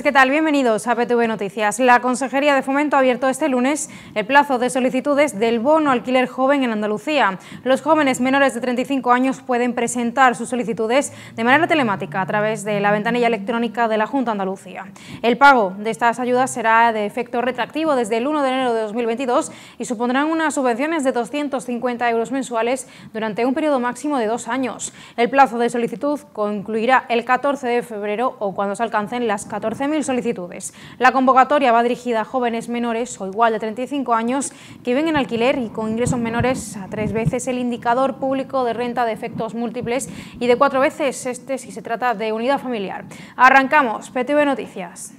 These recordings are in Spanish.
¿qué tal? Bienvenidos a PTV Noticias. La Consejería de Fomento ha abierto este lunes el plazo de solicitudes del bono alquiler joven en Andalucía. Los jóvenes menores de 35 años pueden presentar sus solicitudes de manera telemática a través de la ventanilla electrónica de la Junta Andalucía. El pago de estas ayudas será de efecto retractivo desde el 1 de enero de 2022 y supondrán unas subvenciones de 250 euros mensuales durante un periodo máximo de dos años. El plazo de solicitud concluirá el 14 de febrero o cuando se alcancen las 14 mil solicitudes. La convocatoria va dirigida a jóvenes menores o igual de 35 años que viven en alquiler y con ingresos menores a tres veces el indicador público de renta de efectos múltiples y de cuatro veces este si se trata de unidad familiar. Arrancamos, PTV Noticias.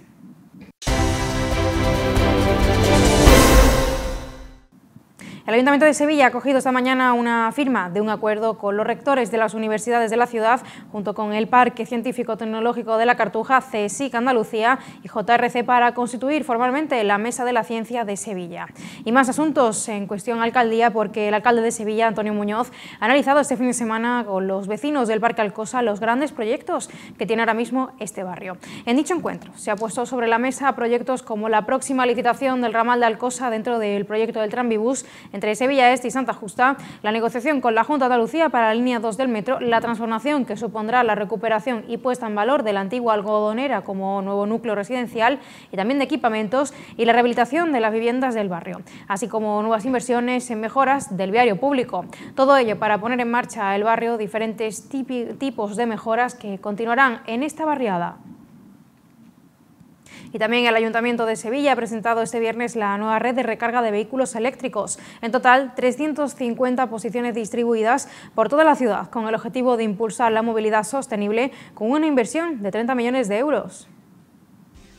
El Ayuntamiento de Sevilla ha cogido esta mañana una firma de un acuerdo con los rectores de las universidades de la ciudad, junto con el Parque Científico Tecnológico de la Cartuja, CSIC Andalucía y JRC para constituir formalmente la Mesa de la Ciencia de Sevilla. Y más asuntos en cuestión alcaldía, porque el alcalde de Sevilla, Antonio Muñoz, ha analizado este fin de semana con los vecinos del Parque Alcosa los grandes proyectos que tiene ahora mismo este barrio. En dicho encuentro se ha puesto sobre la mesa proyectos como la próxima licitación del ramal de Alcosa dentro del proyecto del Trambibus en entre Sevilla Este y Santa Justa, la negociación con la Junta de Andalucía para la línea 2 del metro, la transformación que supondrá la recuperación y puesta en valor de la antigua algodonera como nuevo núcleo residencial y también de equipamientos y la rehabilitación de las viviendas del barrio, así como nuevas inversiones en mejoras del viario público. Todo ello para poner en marcha el barrio diferentes tipos de mejoras que continuarán en esta barriada. Y también el Ayuntamiento de Sevilla ha presentado este viernes la nueva red de recarga de vehículos eléctricos. En total, 350 posiciones distribuidas por toda la ciudad, con el objetivo de impulsar la movilidad sostenible con una inversión de 30 millones de euros.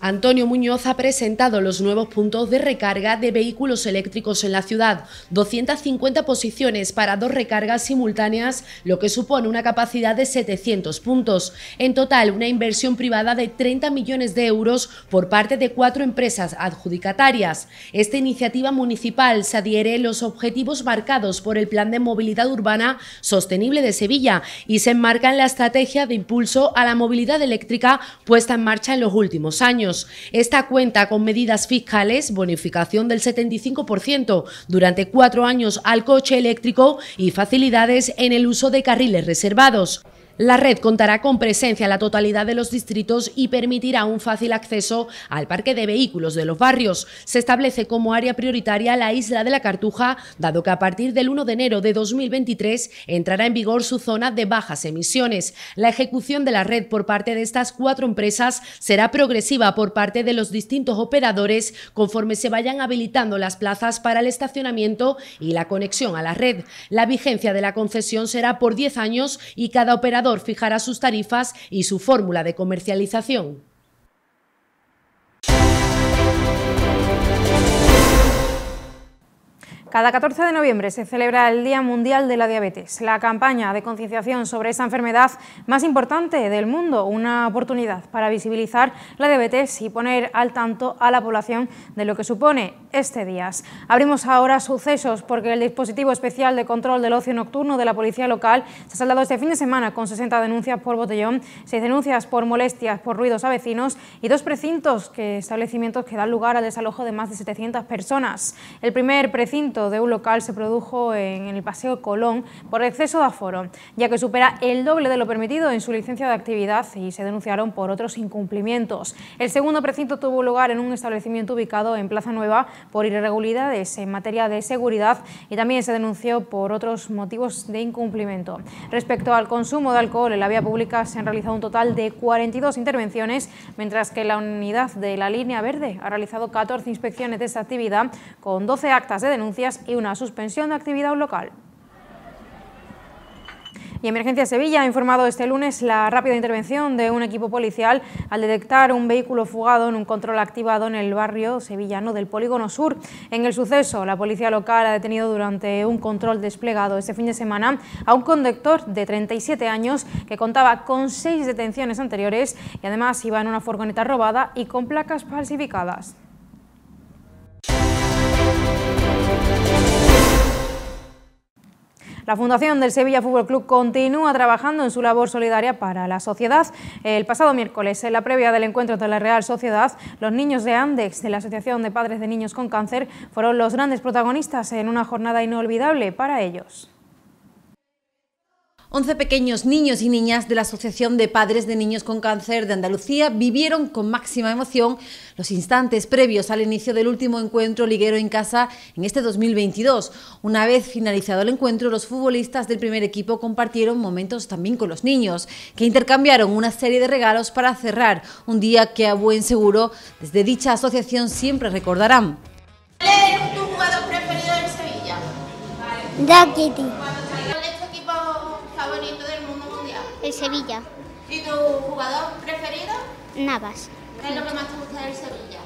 Antonio Muñoz ha presentado los nuevos puntos de recarga de vehículos eléctricos en la ciudad, 250 posiciones para dos recargas simultáneas, lo que supone una capacidad de 700 puntos. En total, una inversión privada de 30 millones de euros por parte de cuatro empresas adjudicatarias. Esta iniciativa municipal se adhiere a los objetivos marcados por el Plan de Movilidad Urbana Sostenible de Sevilla y se enmarca en la estrategia de impulso a la movilidad eléctrica puesta en marcha en los últimos años. Esta cuenta con medidas fiscales, bonificación del 75% durante cuatro años al coche eléctrico y facilidades en el uso de carriles reservados. La red contará con presencia en la totalidad de los distritos y permitirá un fácil acceso al parque de vehículos de los barrios. Se establece como área prioritaria la isla de la Cartuja, dado que a partir del 1 de enero de 2023 entrará en vigor su zona de bajas emisiones. La ejecución de la red por parte de estas cuatro empresas será progresiva por parte de los distintos operadores conforme se vayan habilitando las plazas para el estacionamiento y la conexión a la red. La vigencia de la concesión será por 10 años y cada operador fijará sus tarifas y su fórmula de comercialización. Cada 14 de noviembre se celebra el Día Mundial de la Diabetes, la campaña de concienciación sobre esa enfermedad más importante del mundo, una oportunidad para visibilizar la diabetes y poner al tanto a la población de lo que supone este día. Abrimos ahora sucesos porque el dispositivo especial de control del ocio nocturno de la policía local se ha saldado este fin de semana con 60 denuncias por botellón, 6 denuncias por molestias por ruidos a vecinos y dos precintos que establecimientos que dan lugar al desalojo de más de 700 personas. El primer precinto de un local se produjo en el Paseo Colón por exceso de aforo, ya que supera el doble de lo permitido en su licencia de actividad y se denunciaron por otros incumplimientos. El segundo precinto tuvo lugar en un establecimiento ubicado en Plaza Nueva por irregularidades en materia de seguridad y también se denunció por otros motivos de incumplimiento. Respecto al consumo de alcohol en la vía pública se han realizado un total de 42 intervenciones, mientras que la unidad de la línea verde ha realizado 14 inspecciones de esta actividad con 12 actas de denuncias y una suspensión de actividad local. Y Emergencia Sevilla ha informado este lunes la rápida intervención de un equipo policial al detectar un vehículo fugado en un control activado en el barrio sevillano del Polígono Sur. En el suceso, la policía local ha detenido durante un control desplegado este fin de semana a un conductor de 37 años que contaba con seis detenciones anteriores y además iba en una furgoneta robada y con placas falsificadas. La Fundación del Sevilla Fútbol Club continúa trabajando en su labor solidaria para la sociedad. El pasado miércoles, en la previa del encuentro de la Real Sociedad, los niños de Andex, de la Asociación de Padres de Niños con Cáncer, fueron los grandes protagonistas en una jornada inolvidable para ellos. 11 pequeños niños y niñas de la Asociación de Padres de Niños con Cáncer de Andalucía vivieron con máxima emoción los instantes previos al inicio del último encuentro liguero en casa en este 2022. Una vez finalizado el encuentro, los futbolistas del primer equipo compartieron momentos también con los niños, que intercambiaron una serie de regalos para cerrar un día que a buen seguro desde dicha asociación siempre recordarán. Sevilla. ¿Y tu jugador preferido? Navas. ¿Qué es lo que más te gusta del Sevilla?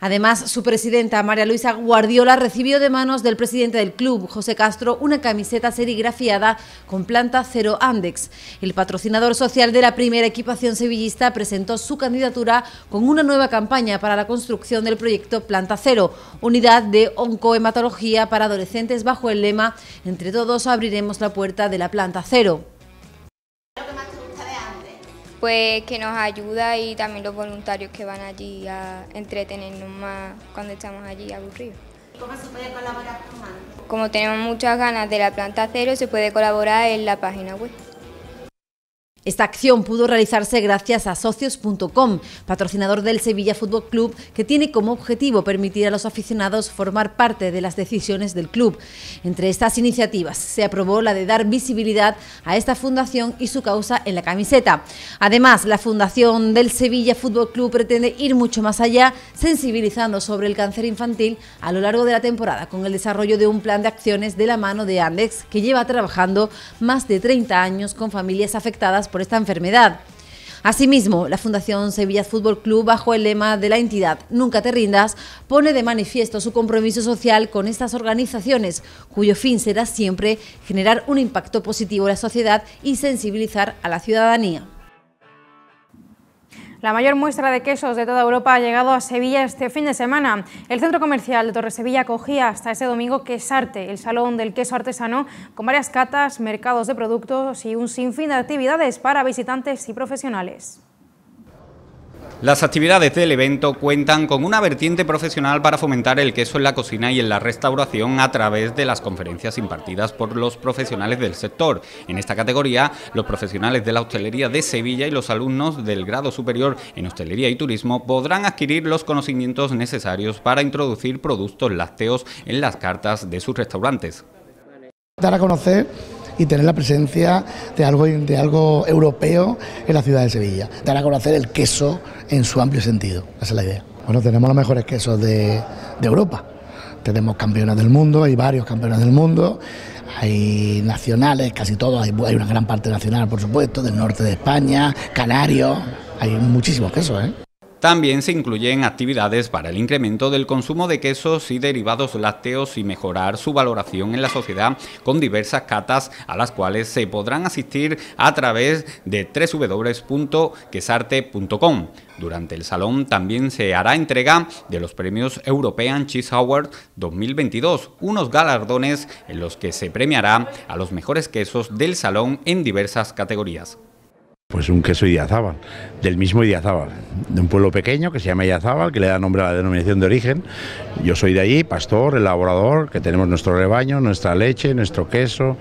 Además, su presidenta, María Luisa Guardiola, recibió de manos del presidente del club, José Castro, una camiseta serigrafiada con planta cero Andex. El patrocinador social de la primera equipación sevillista presentó su candidatura con una nueva campaña para la construcción del proyecto Planta Cero, unidad de oncohematología para adolescentes bajo el lema Entre todos abriremos la puerta de la planta cero pues que nos ayuda y también los voluntarios que van allí a entretenernos más cuando estamos allí aburridos. ¿Cómo se puede colaborar con Como tenemos muchas ganas de la planta cero, se puede colaborar en la página web. Esta acción pudo realizarse gracias a socios.com, patrocinador del Sevilla Fútbol Club, que tiene como objetivo permitir a los aficionados formar parte de las decisiones del club. Entre estas iniciativas se aprobó la de dar visibilidad a esta fundación y su causa en la camiseta. Además, la Fundación del Sevilla Fútbol Club pretende ir mucho más allá, sensibilizando sobre el cáncer infantil a lo largo de la temporada con el desarrollo de un plan de acciones de la mano de Andex, que lleva trabajando más de 30 años con familias afectadas por esta enfermedad. Asimismo, la Fundación Sevilla Fútbol Club, bajo el lema de la entidad Nunca te rindas, pone de manifiesto su compromiso social con estas organizaciones, cuyo fin será siempre generar un impacto positivo en la sociedad y sensibilizar a la ciudadanía. La mayor muestra de quesos de toda Europa ha llegado a Sevilla este fin de semana. El centro comercial de Sevilla acogía hasta ese domingo Quesarte, el salón del queso artesano, con varias catas, mercados de productos y un sinfín de actividades para visitantes y profesionales. Las actividades del evento cuentan con una vertiente profesional para fomentar el queso en la cocina y en la restauración a través de las conferencias impartidas por los profesionales del sector. En esta categoría, los profesionales de la hostelería de Sevilla y los alumnos del grado superior en hostelería y turismo podrán adquirir los conocimientos necesarios para introducir productos lácteos en las cartas de sus restaurantes. Dar a conocer y tener la presencia de algo, de algo europeo en la ciudad de Sevilla. Dar a conocer el queso en su amplio sentido. Esa es la idea. Bueno, tenemos los mejores quesos de, Europa. Tenemos campeones del mundo, hay varios campeones del mundo, hay nacionales, casi todos, hay, una gran parte nacional, por supuesto, del norte de España, Canarios, hay muchísimos quesos, ¿eh? También se incluyen actividades para el incremento del consumo de quesos y derivados lácteos y mejorar su valoración en la sociedad con diversas catas a las cuales se podrán asistir a través de www.quesarte.com. Durante el salón también se hará entrega de los premios European Cheese Award 2022, unos galardones en los que se premiará a los mejores quesos del salón en diversas categorías. Pues un queso Idiazábal, del mismo Idiazábal, de un pueblo pequeño que se llama Idiazábal, que le da nombre a la denominación de origen. Yo soy de allí, pastor, elaborador, que tenemos nuestro rebaño, nuestra leche, nuestro queso.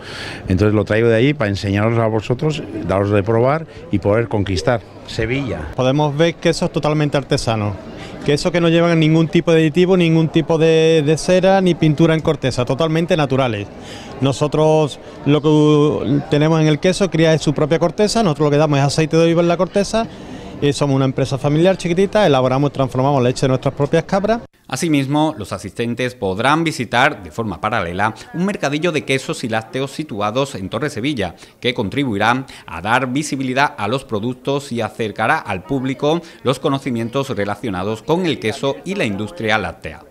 Entonces lo traigo de allí para enseñaros a vosotros, daros de probar y poder conquistar. Sevilla. Podemos ver quesos totalmente artesanos, quesos que no llevan ningún tipo de aditivo, ningún tipo de, cera ni pintura en corteza, totalmente naturales. Nosotros lo que tenemos en el queso cría es su propia corteza, nosotros lo que damos es aceite de oliva en la corteza. Eh, somos una empresa familiar chiquitita, elaboramos, transformamos leche de nuestras propias cabras. Asimismo, los asistentes podrán visitar de forma paralela un mercadillo de quesos y lácteos situados en Torre Sevilla, que contribuirá a dar visibilidad a los productos y acercará al público los conocimientos relacionados con el queso y la industria láctea.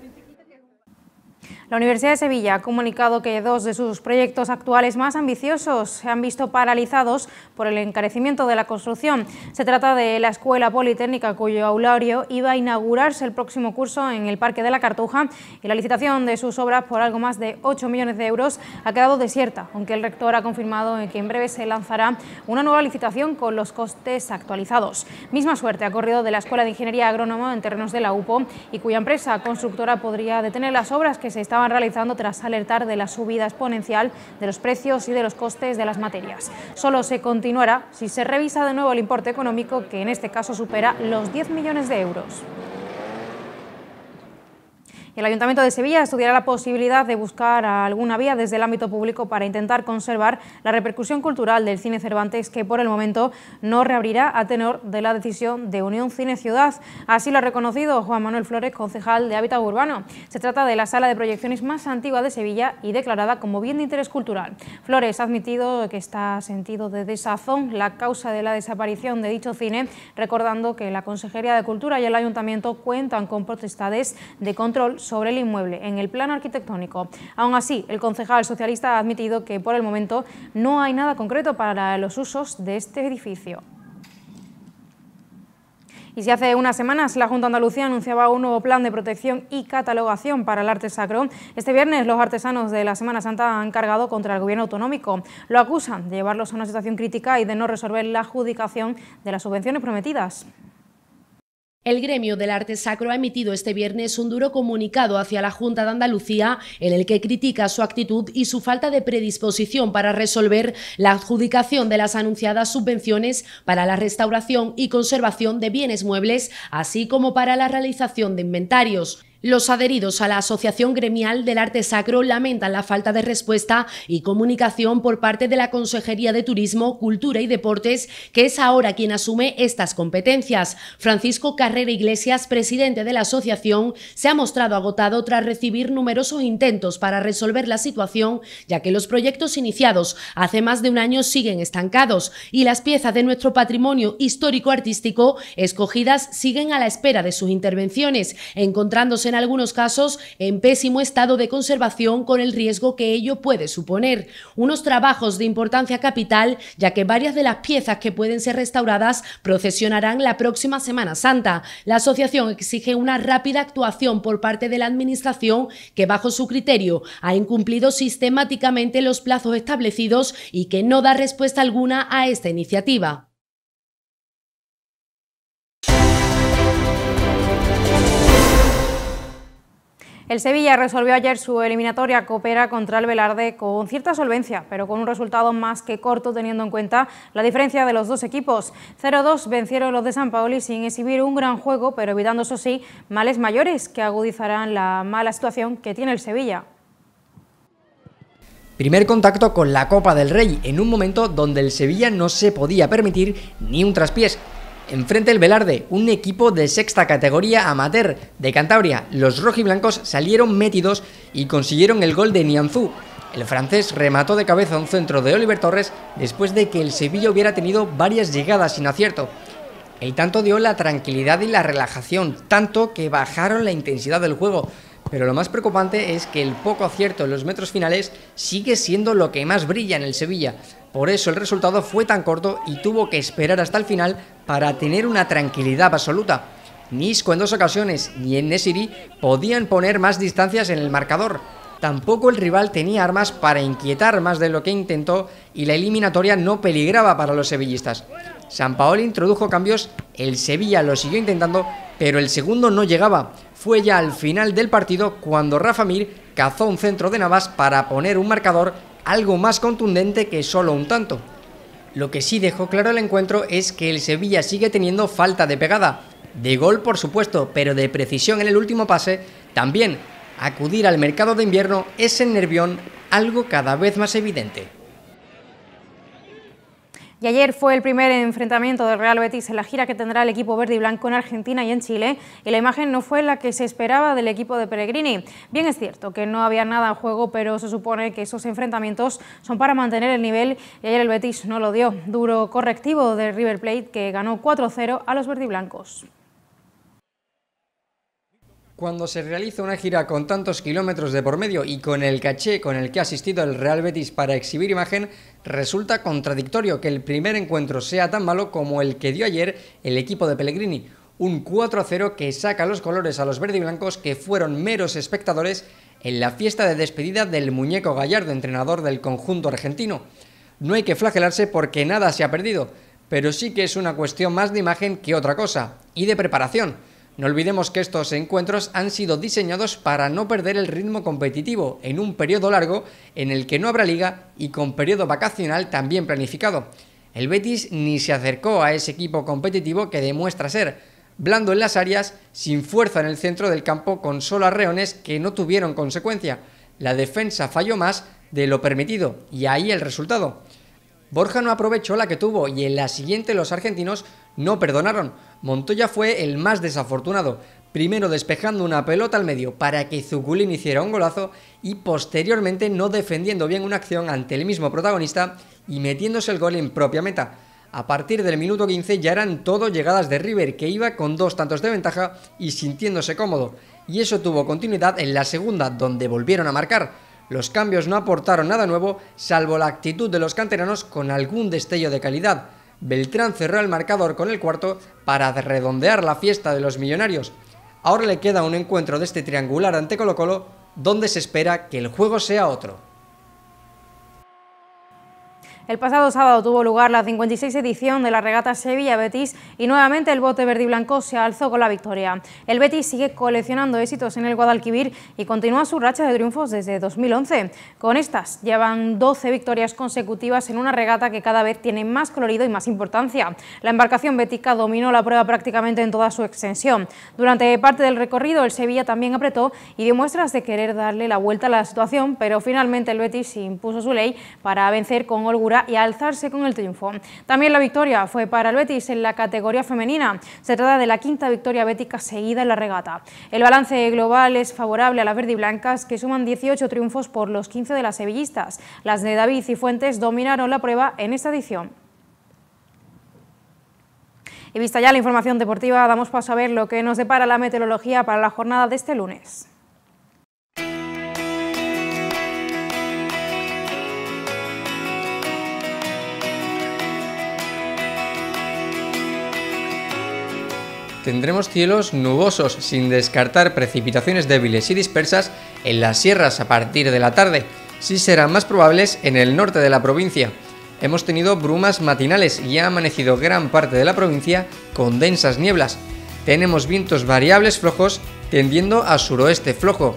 La Universidad de Sevilla ha comunicado que dos de sus proyectos actuales más ambiciosos se han visto paralizados por el encarecimiento de la construcción. Se trata de la Escuela Politécnica, cuyo aulario iba a inaugurarse el próximo curso en el Parque de la Cartuja y la licitación de sus obras por algo más de 8 millones de euros ha quedado desierta, aunque el rector ha confirmado que en breve se lanzará una nueva licitación con los costes actualizados. Misma suerte ha corrido de la Escuela de Ingeniería Agrónomo en terrenos de la UPO y cuya empresa constructora podría detener las obras que se estaban realizando tras alertar de la subida exponencial de los precios y de los costes de las materias. Solo se continuará si se revisa de nuevo el importe económico, que en este caso supera los 10 millones de euros. El Ayuntamiento de Sevilla estudiará la posibilidad de buscar alguna vía desde el ámbito público para intentar conservar la repercusión cultural del cine Cervantes que por el momento no reabrirá a tenor de la decisión de Unión Cine Ciudad. Así lo ha reconocido Juan Manuel Flores, concejal de Hábitat Urbano. Se trata de la sala de proyecciones más antigua de Sevilla y declarada como bien de interés cultural. Flores ha admitido que está sentido de desazón la causa de la desaparición de dicho cine, recordando que la Consejería de Cultura y el Ayuntamiento cuentan con protestades de control sobre el inmueble en el plano arquitectónico. Aún así, el concejal socialista ha admitido que por el momento no hay nada concreto para los usos de este edificio. Y si hace unas semanas la Junta de Andalucía anunciaba un nuevo plan de protección y catalogación para el arte sacro, este viernes los artesanos de la Semana Santa han cargado contra el gobierno autonómico. Lo acusan de llevarlos a una situación crítica y de no resolver la adjudicación de las subvenciones prometidas. El gremio del arte sacro ha emitido este viernes un duro comunicado hacia la Junta de Andalucía en el que critica su actitud y su falta de predisposición para resolver la adjudicación de las anunciadas subvenciones para la restauración y conservación de bienes muebles, así como para la realización de inventarios. Los adheridos a la Asociación Gremial del Arte Sacro lamentan la falta de respuesta y comunicación por parte de la Consejería de Turismo, Cultura y Deportes, que es ahora quien asume estas competencias. Francisco Carrera Iglesias, presidente de la asociación, se ha mostrado agotado tras recibir numerosos intentos para resolver la situación, ya que los proyectos iniciados hace más de un año siguen estancados y las piezas de nuestro patrimonio histórico-artístico escogidas siguen a la espera de sus intervenciones, encontrándose en algunos casos en pésimo estado de conservación con el riesgo que ello puede suponer. Unos trabajos de importancia capital, ya que varias de las piezas que pueden ser restauradas procesionarán la próxima Semana Santa. La asociación exige una rápida actuación por parte de la Administración que bajo su criterio ha incumplido sistemáticamente los plazos establecidos y que no da respuesta alguna a esta iniciativa. El Sevilla resolvió ayer su eliminatoria coopera contra el Velarde con cierta solvencia, pero con un resultado más que corto teniendo en cuenta la diferencia de los dos equipos. 0-2 vencieron los de San Paoli sin exhibir un gran juego, pero evitando eso sí males mayores que agudizarán la mala situación que tiene el Sevilla. Primer contacto con la Copa del Rey, en un momento donde el Sevilla no se podía permitir ni un traspiés, enfrente el Velarde, un equipo de sexta categoría amateur de Cantabria. Los rojiblancos salieron metidos y consiguieron el gol de Nianzú. El francés remató de cabeza un centro de Oliver Torres después de que el Sevilla hubiera tenido varias llegadas sin acierto. El tanto dio la tranquilidad y la relajación, tanto que bajaron la intensidad del juego. Pero lo más preocupante es que el poco acierto en los metros finales sigue siendo lo que más brilla en el Sevilla. Por eso el resultado fue tan corto y tuvo que esperar hasta el final para tener una tranquilidad absoluta. Nisco en dos ocasiones ni en Nesiri podían poner más distancias en el marcador. Tampoco el rival tenía armas para inquietar más de lo que intentó y la eliminatoria no peligraba para los sevillistas. San Paolo introdujo cambios, el Sevilla lo siguió intentando, pero el segundo no llegaba fue ya al final del partido cuando Rafa Mir cazó un centro de Navas para poner un marcador algo más contundente que solo un tanto. Lo que sí dejó claro el encuentro es que el Sevilla sigue teniendo falta de pegada, de gol por supuesto, pero de precisión en el último pase también. Acudir al mercado de invierno es en Nervión algo cada vez más evidente. Y ayer fue el primer enfrentamiento del Real Betis en la gira que tendrá el equipo verde y blanco en Argentina y en Chile, y la imagen no fue la que se esperaba del equipo de Peregrini. Bien es cierto que no había nada en juego, pero se supone que esos enfrentamientos son para mantener el nivel, y ayer el Betis no lo dio. Duro correctivo de River Plate, que ganó 4-0 a los verdiblancos. Cuando se realiza una gira con tantos kilómetros de por medio y con el caché con el que ha asistido el Real Betis para exhibir imagen, resulta contradictorio que el primer encuentro sea tan malo como el que dio ayer el equipo de Pellegrini. Un 4-0 que saca los colores a los verde y blancos que fueron meros espectadores en la fiesta de despedida del muñeco gallardo, entrenador del conjunto argentino. No hay que flagelarse porque nada se ha perdido, pero sí que es una cuestión más de imagen que otra cosa, y de preparación. No olvidemos que estos encuentros han sido diseñados para no perder el ritmo competitivo en un periodo largo en el que no habrá liga y con periodo vacacional también planificado. El Betis ni se acercó a ese equipo competitivo que demuestra ser, blando en las áreas, sin fuerza en el centro del campo con solo arreones que no tuvieron consecuencia. La defensa falló más de lo permitido y ahí el resultado. Borja no aprovechó la que tuvo y en la siguiente los argentinos no perdonaron. Montoya fue el más desafortunado, primero despejando una pelota al medio para que Zuculín hiciera un golazo y posteriormente no defendiendo bien una acción ante el mismo protagonista y metiéndose el gol en propia meta. A partir del minuto 15 ya eran todo llegadas de River, que iba con dos tantos de ventaja y sintiéndose cómodo. Y eso tuvo continuidad en la segunda, donde volvieron a marcar. Los cambios no aportaron nada nuevo, salvo la actitud de los canteranos con algún destello de calidad. Beltrán cerró el marcador con el cuarto para redondear la fiesta de los millonarios. Ahora le queda un encuentro de este triangular ante Colo Colo, donde se espera que el juego sea otro. El pasado sábado tuvo lugar la 56 edición de la regata Sevilla-Betis y nuevamente el bote verde y blanco se alzó con la victoria. El Betis sigue coleccionando éxitos en el Guadalquivir y continúa su racha de triunfos desde 2011. Con estas llevan 12 victorias consecutivas en una regata que cada vez tiene más colorido y más importancia. La embarcación bética dominó la prueba prácticamente en toda su extensión. Durante parte del recorrido el Sevilla también apretó y dio muestras de querer darle la vuelta a la situación, pero finalmente el Betis impuso su ley para vencer con holgura y alzarse con el triunfo. También la victoria fue para el Betis en la categoría femenina. Se trata de la quinta victoria bética seguida en la regata. El balance global es favorable a las verdiblancas que suman 18 triunfos por los 15 de las sevillistas. Las de David y Fuentes dominaron la prueba en esta edición. Y vista ya la información deportiva, damos paso a ver lo que nos depara la meteorología para la jornada de este lunes. tendremos cielos nubosos sin descartar precipitaciones débiles y dispersas en las sierras a partir de la tarde. si serán más probables en el norte de la provincia. Hemos tenido brumas matinales y ha amanecido gran parte de la provincia con densas nieblas. Tenemos vientos variables flojos tendiendo a suroeste flojo.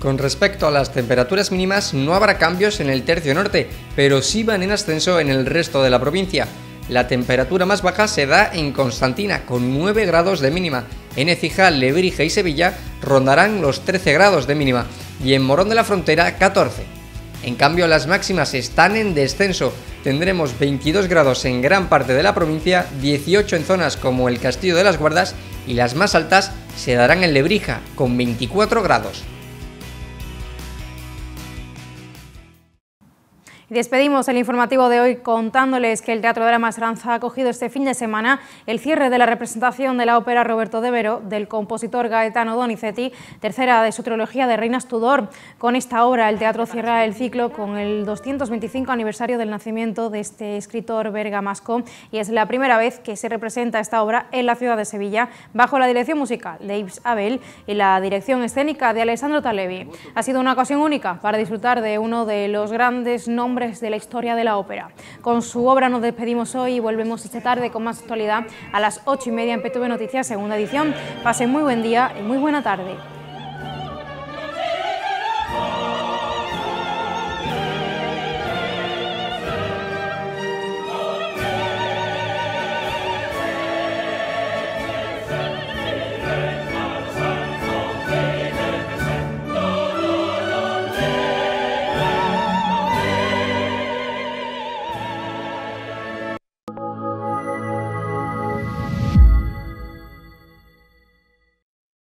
Con respecto a las temperaturas mínimas no habrá cambios en el tercio norte, pero sí van en ascenso en el resto de la provincia. La temperatura más baja se da en Constantina, con 9 grados de mínima. En Ecija, Lebrija y Sevilla rondarán los 13 grados de mínima y en Morón de la Frontera 14. En cambio, las máximas están en descenso. Tendremos 22 grados en gran parte de la provincia, 18 en zonas como el Castillo de las Guardas y las más altas se darán en Lebrija, con 24 grados. Y despedimos el informativo de hoy contándoles que el Teatro de la Ranza ha acogido este fin de semana el cierre de la representación de la ópera Roberto de Vero del compositor Gaetano Donizetti, tercera de su trilogía de Reinas Tudor. Con esta obra el teatro cierra el ciclo con el 225 aniversario del nacimiento de este escritor bergamasco y es la primera vez que se representa esta obra en la ciudad de Sevilla bajo la dirección musical de Yves Abel y la dirección escénica de Alessandro Talevi. Ha sido una ocasión única para disfrutar de uno de los grandes nombres de la historia de la ópera. Con su obra nos despedimos hoy y volvemos esta tarde con más actualidad a las 8 y media en PTV Noticias, segunda edición. Pasen muy buen día y muy buena tarde.